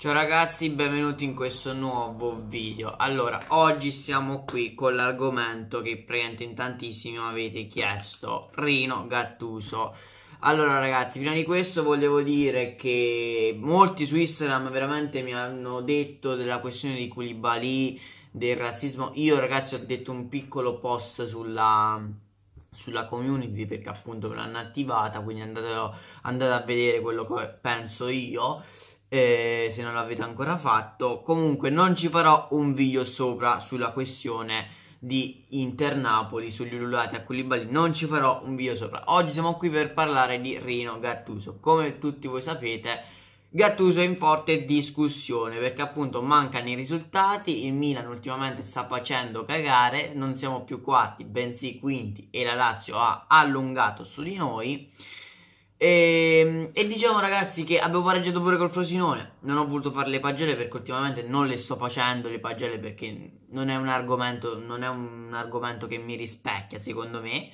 Ciao ragazzi, benvenuti in questo nuovo video. Allora, oggi siamo qui con l'argomento che praticamente in tantissimi mi avete chiesto, Rino Gattuso. Allora ragazzi, prima di questo volevo dire che molti su Instagram veramente mi hanno detto della questione di Koulibaly, del razzismo. Io ragazzi ho detto un piccolo post sulla sulla community perché appunto ve l'hanno attivata quindi andatelo, andate a vedere quello che penso io eh, se non l'avete ancora fatto. Comunque non ci farò un video sopra sulla questione di Inter-Napoli, sugli ululati a Koulibaly, non ci farò un video sopra. Oggi siamo qui per parlare di Rino Gattuso. Come tutti voi sapete, Gattuso è in forte discussione perché appunto mancano i risultati, il Milan ultimamente sta facendo cagare, non siamo più quarti, bensì quinti e la Lazio ha allungato su di noi. E, ehm, e diciamo ragazzi che avevo pareggiato pure col Frosinone Non ho voluto fare le pagelle perché ultimamente non le sto facendo le pagelle perché non è un argomento, è un argomento che mi rispecchia secondo me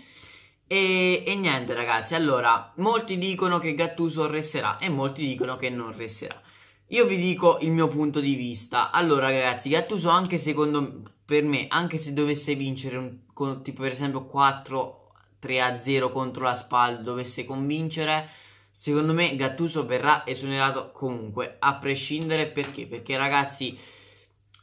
e, e, niente ragazzi, allora, molti dicono che Gattuso resterà e molti dicono che non resterà. Io vi dico il mio punto di vista. Allora ragazzi, Gattuso anche secondo per me, anche se dovesse vincere un, con, tipo per esempio 4 3-0 contro la SPAL dovesse convincere, secondo me Gattuso verrà esonerato comunque, a prescindere perché? Perché ragazzi,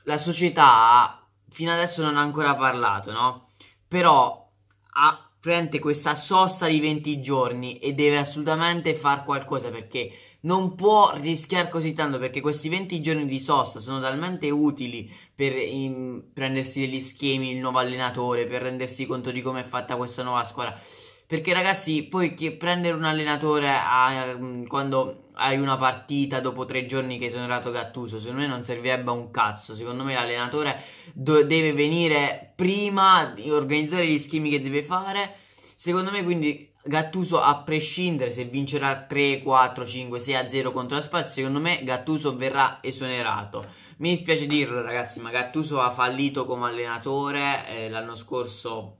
la società fino adesso non ha ancora parlato, no? Però ha prende questa sosta di 20 giorni e deve assolutamente far qualcosa perché non può rischiare così tanto perché questi 20 giorni di sosta sono talmente utili per in, prendersi degli schemi il nuovo allenatore, per rendersi conto di come è fatta questa nuova squadra. Perché ragazzi, poi che prendere un allenatore a, mm, quando hai una partita dopo tre giorni che sono esonerato Gattuso, secondo me non servirebbe a un cazzo. Secondo me l'allenatore do- deve venire prima, organizzare gli schemi che deve fare. Secondo me quindi Gattuso a prescindere se vincerà 3, 4, 5, 6 a 0 contro la Spazio, secondo me Gattuso verrà esonerato. Mi dispiace dirlo ragazzi, ma Gattuso ha fallito come allenatore, eh, l'anno scorso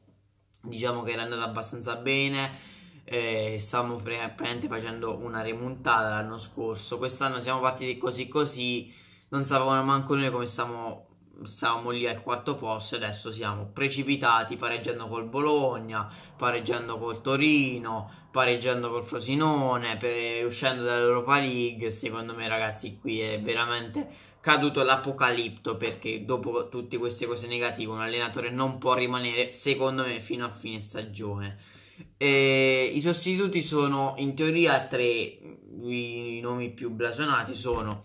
diciamo che era andato abbastanza bene, eh, stavamo praticamente facendo una remontata l'anno scorso, quest'anno siamo partiti così così, non sapevamo manco noi come stavamo stavamo lì al quarto posto e adesso siamo precipitati pareggiando col Bologna, pareggiando col Torino, pareggiando col Frosinone, per, uscendo dall'Europa League. Secondo me, ragazzi, qui è veramente caduto l'apocalipto perché dopo tutte queste cose negative un allenatore non può rimanere, secondo me, fino a fine stagione. E I sostituti sono in teoria tre, i nomi più blasonati sono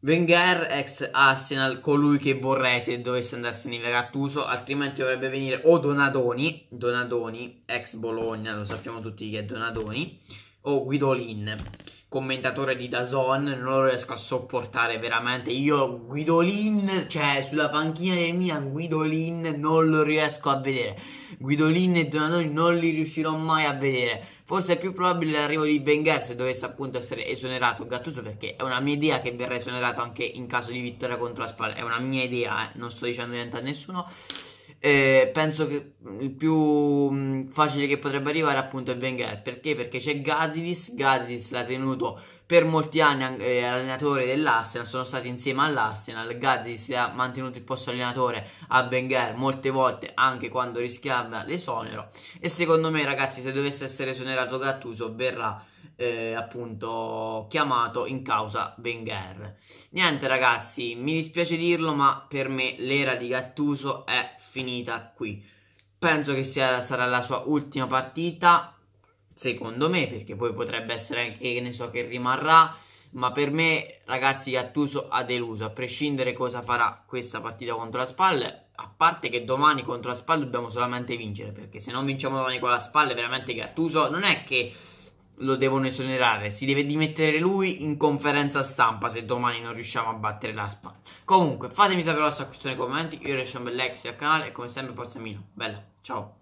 Wenger ex Arsenal, colui che vorrei se dovesse andarsene in Gattuso, altrimenti dovrebbe venire o Donadoni, Donadoni, ex Bologna, lo sappiamo tutti che è Donadoni, o Guidolin, commentatore di Dazon, non lo riesco a sopportare veramente, io Guidolin, cioè sulla panchina del Milan Guidolin non lo riesco a vedere, Guidolin e Donadoni non li riuscirò mai a vedere, Forse è più probabile l'arrivo di Wenger se dovesse appunto essere esonerato Gattuso perché è una mia idea che verrà esonerato anche in caso di vittoria contro la Spalla. È una mia idea, eh. non sto dicendo niente a nessuno. Eh, penso che il più mm, facile che potrebbe arrivare appunto è Wenger perché? Perché c'è Gazidis, Gazidis l'ha tenuto per molti anni eh, allenatore dell'Arsenal, sono stati insieme all'Arsenal, Gazzi si è mantenuto il posto allenatore a Wenger molte volte anche quando rischiava l'esonero e secondo me ragazzi se dovesse essere esonerato Gattuso verrà eh, appunto chiamato in causa Wenger. Niente ragazzi, mi dispiace dirlo ma per me l'era di Gattuso è finita qui. Penso che sia, sarà la sua ultima partita secondo me, perché poi potrebbe essere anche che ne so che rimarrà, ma per me ragazzi Gattuso ha deluso, a prescindere cosa farà questa partita contro la SPAL, a parte che domani contro la SPAL dobbiamo solamente vincere, perché se non vinciamo domani con la SPAL veramente Gattuso non è che lo devono esonerare, si deve dimettere lui in conferenza stampa se domani non riusciamo a battere la SPAL. Comunque fatemi sapere la vostra questione nei commenti, io un sono Bellexi al canale e come sempre forza Mino, bella, ciao!